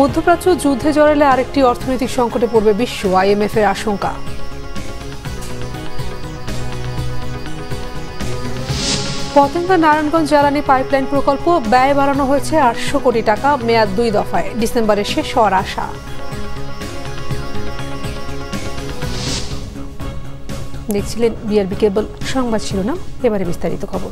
মধ্যপ্রাচ্য যুদ্ধে জড়ালে আরেকটি অর্থনৈতিক সংকটে পড়বে বিশ্ব আইএমএফ এর আশঙ্কা পতেঙ্গা নারায়ণগঞ্জ জ্বালানি পাইপলাইন প্রকল্প ব্যয় বাড়ানো হয়েছে আটশো কোটি টাকা মেয়াদ দুই দফায় ডিসেম্বরে শেষ হওয়ার আশা দেখছিলেন বিআরবি কেবল সংবাদ শিরোনাম এবারে বিস্তারিত খবর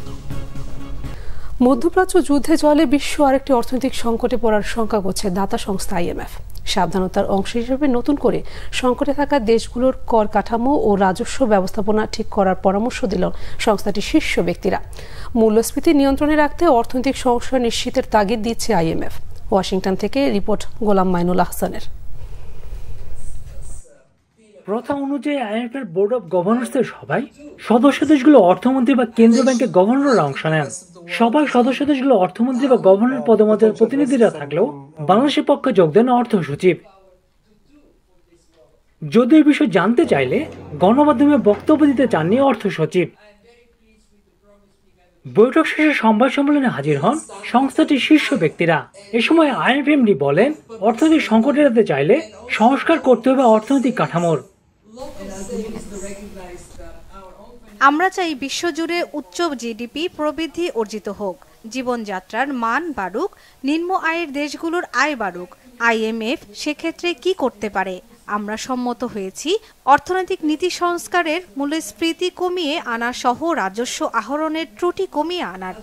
মধ্যপ্রাচ্য যুদ্ধে জলে বিশ্ব আরেকটি অর্থনৈতিক সংকটে পড়ার শঙ্কা করছে দাতা সংস্থা আইএমএফ সাবধানতার অংশ হিসেবে নতুন করে সংকটে থাকা দেশগুলোর কর কাঠামো ও রাজস্ব ব্যবস্থাপনা ঠিক করার পরামর্শ দিল সংস্থাটির শীর্ষ ব্যক্তিরা মূল্যস্ফীতি নিয়ন্ত্রণে রাখতে অর্থনৈতিক সংস্কার নিশ্চিতের তাগিদ দিচ্ছে আইএমএফ ওয়াশিংটন থেকে রিপোর্ট গোলাম মাইনুল আহসানের প্রথা অনুযায়ী আইএমএফের বোর্ড অব গভর্নর্সের সভায় সদস্য দেশগুলো অর্থমন্ত্রী বা কেন্দ্রীয় ব্যাংকের গভর্নররা অংশ নেন সবাই সদস্য দেশগুলো অর্থমন্ত্রী বা গভর্নর পদমতের প্রতিনিধিরা থাকলেও বাংলাদেশের পক্ষে যোগ দেন অর্থ সচিব যদিও বিষয় জানতে চাইলে গণমাধ্যমে বক্তব্য দিতে চাননি অর্থ সচিব বৈঠক শেষে সংবাদ সম্মেলনে হাজির হন সংস্থাটির শীর্ষ ব্যক্তিরা এ সময় আইএফএমডি বলেন অর্থনৈতিক সংকট এড়াতে চাইলে সংস্কার করতে হবে অর্থনৈতিক কাঠামোর Uh, আমরা চাই বিশ্বজুড়ে উচ্চ জিডিপি প্রবৃদ্ধি অর্জিত হোক জীবনযাত্রার মান বাড়ুক নিম্ন আয়ের দেশগুলোর আয় বাড়ুক আইএমএফ সেক্ষেত্রে কি করতে পারে আমরা সম্মত হয়েছি অর্থনৈতিক নীতি সংস্কারের মূল্যস্ফীতি কমিয়ে আনা সহ রাজস্ব আহরণের ত্রুটি কমিয়ে আনার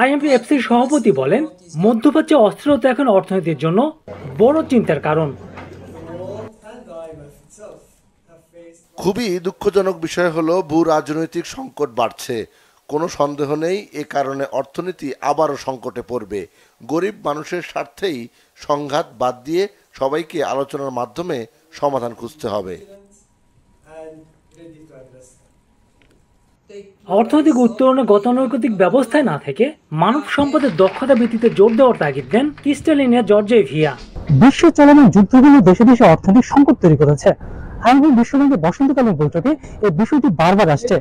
আইএমপিএফসির সভাপতি বলেন মধ্যপ্রাচ্যে অস্থিরতা এখন অর্থনীতির জন্য বড় চিন্তার কারণ খুবই দুঃখজনক বিষয় হলো ভূ রাজনৈতিক সংকট বাড়ছে কোনো সন্দেহ নেই এ কারণে অর্থনীতি আবারও সংকটে পড়বে গরিব মানুষের স্বার্থেই সংঘাত বাদ দিয়ে সবাইকে আলোচনার মাধ্যমে সমাধান খুঁজতে হবে অর্থনৈতিক উত্তরণে গতানুগতিক ব্যবস্থায় না থেকে মানব সম্পদের দক্ষতা ভিত্তিতে জোর দেওয়ার তাগিদ দেন ক্রিস্টালিনিয়া জর্জে ভিয়া বিশ্ব চালানো যুদ্ধগুলো দেশে দেশে অর্থনৈতিক সংকট তৈরি করেছে আইনগুলো বিশ্বব্যাংকের বসন্তকালীন বৈঠকে এই বিষয়টি বারবার আসছে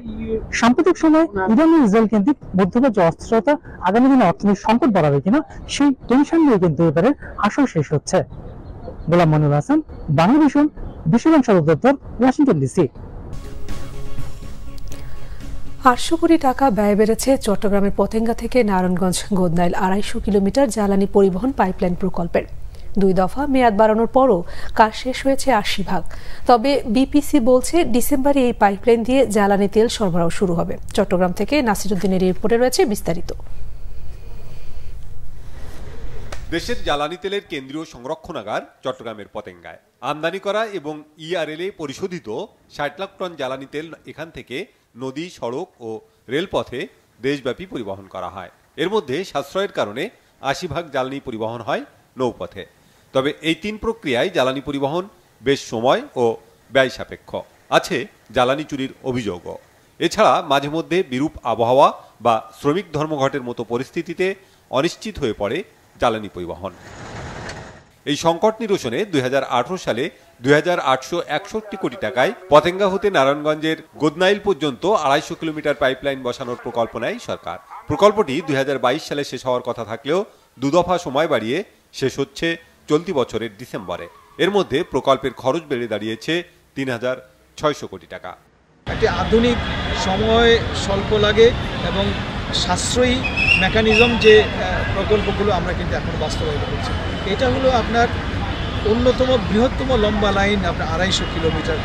সাম্প্রতিক সময়ে ইরান ও ইসরায়েল কেন্দ্রিক মধ্যপ্রাচ্য অস্থিরতা আগামী দিনে অর্থনৈতিক সংকট বাড়াবে কিনা সেই টেনশন নিয়ে কিন্তু এবারে আসল শেষ হচ্ছে গোলাম মনুল হাসান সদর দপ্তর ওয়াশিংটন ডিসি আটশো কোটি টাকা ব্যয় বেড়েছে চট্টগ্রামের পতেঙ্গা থেকে নারায়ণগঞ্জ গোদনাইল আড়াইশো কিলোমিটার জ্বালানি পরিবহন পাইপলাইন প্রকল্পের দুই দফা মেয়াদ বাড়ানোর পরও কাজ শেষ হয়েছে আশি ভাগ তবে বিপিসি বলছে ডিসেম্বরে এই পাইপলাইন দিয়ে জ্বালানি তেল সরবরাহ শুরু হবে চট্টগ্রাম থেকে নাসিরুদ্দিনের রিপোর্টে রয়েছে বিস্তারিত দেশের জ্বালানি তেলের কেন্দ্রীয় সংরক্ষণাগার চট্টগ্রামের পতেঙ্গায় আমদানি করা এবং ইআরএল e এ পরিশোধিত ষাট লাখ টন জ্বালানি তেল এখান থেকে নদী সড়ক ও রেলপথে দেশব্যাপী পরিবহন করা হয় এর মধ্যে সাশ্রয়ের কারণে আশি ভাগ জ্বালানি পরিবহন হয় নৌপথে তবে এই তিন প্রক্রিয়ায় জ্বালানি পরিবহন বেশ সময় ও ব্যয় সাপেক্ষ আছে জ্বালানি চুরির অভিযোগও এছাড়া মাঝে মধ্যে বিরূপ আবহাওয়া বা শ্রমিক ধর্মঘটের মতো পরিস্থিতিতে অনিশ্চিত হয়ে পড়ে জ্বালানি পরিবহন এই সংকট নিরসনে দুই সালে দুই কোটি টাকায় পতেঙ্গা হতে নারায়ণগঞ্জের গোদনাইল পর্যন্ত আড়াইশো কিলোমিটার পাইপলাইন বসানোর প্রকল্প নেয় সরকার প্রকল্পটি দুই সালে শেষ হওয়ার কথা থাকলেও দুদফা সময় বাড়িয়ে শেষ হচ্ছে চলতি বছরের ডিসেম্বরে এর মধ্যে প্রকল্পের খরচ বেড়ে দাঁড়িয়েছে তিন হাজার ছয়শো কোটি টাকা একটি আধুনিক সময় স্বল্প লাগে এবং সাশ্রয়ী মেকানিজম যে প্রকল্পগুলো আমরা কিন্তু এখন বাস্তবায়িত করছি এটা হলো আপনার অন্যতম বৃহত্তম লম্বা লাইন আপনার আড়াইশো কিলোমিটার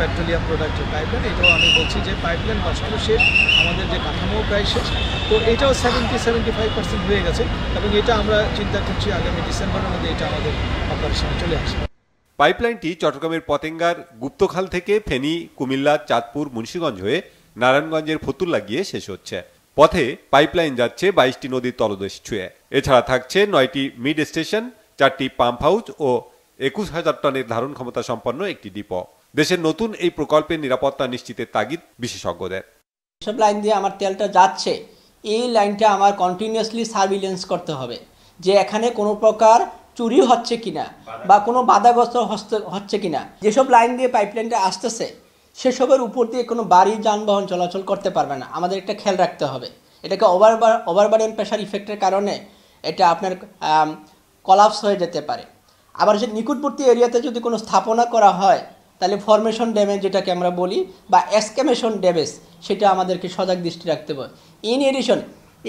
পেট্রোলিয়াম প্রোডাক্টের পাইপলাইন এটাও আমি বলছি যে পাইপলাইন বাস্তব শেষ আমাদের যে কাঠামো প্রায় শেষ তো এটাও সেভেন্টি সেভেন্টি ফাইভ পার্সেন্ট হয়ে গেছে এবং এটা আমরা চিন্তা করছি আগামী ডিসেম্বরের মধ্যে এটা আমাদের অপারেশন চলে আসবে পাইপলাইনটি চট্টগ্রামের পতেঙ্গার গুপ্তখাল থেকে ফেনী কুমিল্লা চাঁদপুর মুন্সীগঞ্জ হয়ে নারায়ণগঞ্জের ফতুল্লা গিয়ে শেষ হচ্ছে পথে পাইপলাইন যাচ্ছে বাইশটি নদীর তলদেশ ছুঁয়ে এছাড়া থাকছে নয়টি মিড স্টেশন চারটি পাম্প হাউস ও একুশ হাজার টনের ধারণ ক্ষমতা সম্পন্ন একটি ডিপো দেশের নতুন এই প্রকল্পের নিরাপত্তা নিশ্চিতের তাগিদ বিশেষজ্ঞদের সব লাইন দিয়ে আমার তেলটা যাচ্ছে এই লাইনটা আমার কন্টিনিউয়াসলি সার্ভিলেন্স করতে হবে যে এখানে কোনো প্রকার চুরি হচ্ছে কিনা বা কোনো বাধাগ্রস্ত হচ্ছে কিনা যেসব লাইন দিয়ে পাইপলাইনটা আসতেছে সেসবের উপর দিয়ে কোনো বাড়ি যানবাহন চলাচল করতে পারবে না আমাদের একটা খেয়াল রাখতে হবে এটাকে ওভার ওভারবার্ডেন প্রেশার ইফেক্টের কারণে এটা আপনার কলাপস হয়ে যেতে পারে আবার যে নিকটবর্তী এরিয়াতে যদি কোনো স্থাপনা করা হয় তাহলে ফরমেশন ড্যামেজ যেটাকে আমরা বলি বা এসকেমেশন ড্যামেজ সেটা আমাদেরকে সজাগ দৃষ্টি রাখতে হবে ইন এডিশন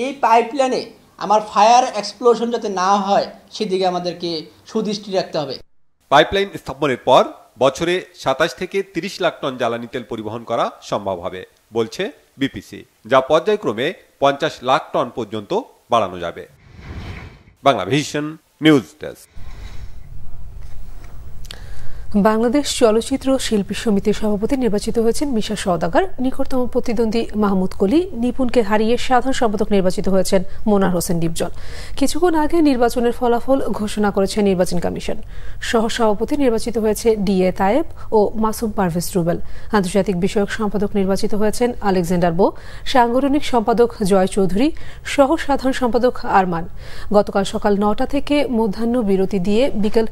এই পাইপলাইনে আমার ফায়ার এক্সপ্লোশন যাতে না হয় সেদিকে আমাদেরকে সুদৃষ্টি রাখতে হবে পাইপলাইন স্থাপনের পর বছরে সাতাশ থেকে ৩০ লাখ টন জ্বালানি তেল পরিবহন করা সম্ভব হবে বলছে বিপিসি যা পর্যায়ক্রমে পঞ্চাশ লাখ টন পর্যন্ত বাড়ানো যাবে Bangla vision news desk Bangladesh চলচ্চিত্র শিল্পী সমিতির সভাপতি নির্বাচিত হয়েছেন মিশা সওদাগার নিকটতম প্রতিদ্বন্দ্বী মাহমুদ কলি নিপুণকে হারিয়ে সাধারণ সম্পাদক নির্বাচিত হয়েছেন মোনার হোসেন ডিপজল কিছুক্ষণ আগে নির্বাচনের ফলাফল ঘোষণা করেছে নির্বাচন কমিশন সহসভাপতি নির্বাচিত হয়েছে ডিএ তায়েব ও মাসুম পারভেজ রুবেল আন্তর্জাতিক বিষয়ক সম্পাদক নির্বাচিত হয়েছেন আলেকজান্ডার বো সাংগঠনিক সম্পাদক জয় চৌধুরী সহ সাধারণ সম্পাদক আরমান গতকাল সকাল নটা থেকে মধ্যাহ্ন বিরতি দিয়ে বিকেল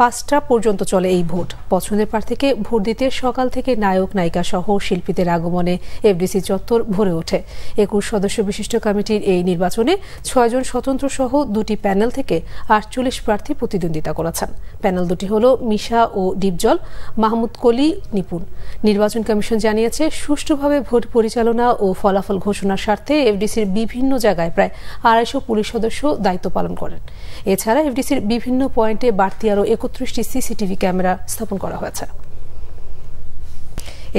পাঁচটা পর্যন্ত চলে এই ভোট পছন্দের প্রার্থীকে ভোট দিতে সকাল থেকে নায়ক নায়িকা সহ শিল্পীদের আগমনে এফডিসি চত্বর ভরে ওঠে একুশ সদস্য বিশিষ্ট কমিটির এই নির্বাচনে ছয়জন স্বতন্ত্র সহ দুটি প্যানেল থেকে আটচল্লিশ প্রার্থী প্রতিদ্বন্দ্বিতা করেছেন প্যানেল দুটি হল মিশা ও ডিপজল মাহমুদ কলি নিপুণ নির্বাচন কমিশন জানিয়েছে সুষ্ঠুভাবে ভোট পরিচালনা ও ফলাফল ঘোষণার স্বার্থে এফডিসির বিভিন্ন জায়গায় প্রায় আড়াইশো পুলিশ সদস্য দায়িত্ব পালন করেন এছাড়া এফডিসির বিভিন্ন পয়েন্টে বাড়তি আরও একত্রিশ ছত্রিশটি সিসিটিভি ক্যামেরা স্থাপন করা হয়েছে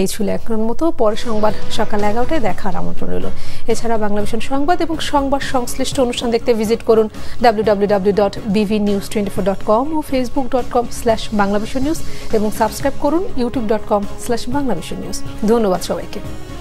এই ছিল এখন মতো পরে সংবাদ সকাল এগারোটায় দেখার আমন্ত্রণ রইল এছাড়া বাংলা ভীষণ সংবাদ এবং সংবাদ সংশ্লিষ্ট অনুষ্ঠান দেখতে ভিজিট করুন W dot news dot com ও Facebook dot com slash Bangla news এবং সাবস্ক্রাইব করুন YouTube dot com slash Bangla news ধন্যবাদ সবাইকে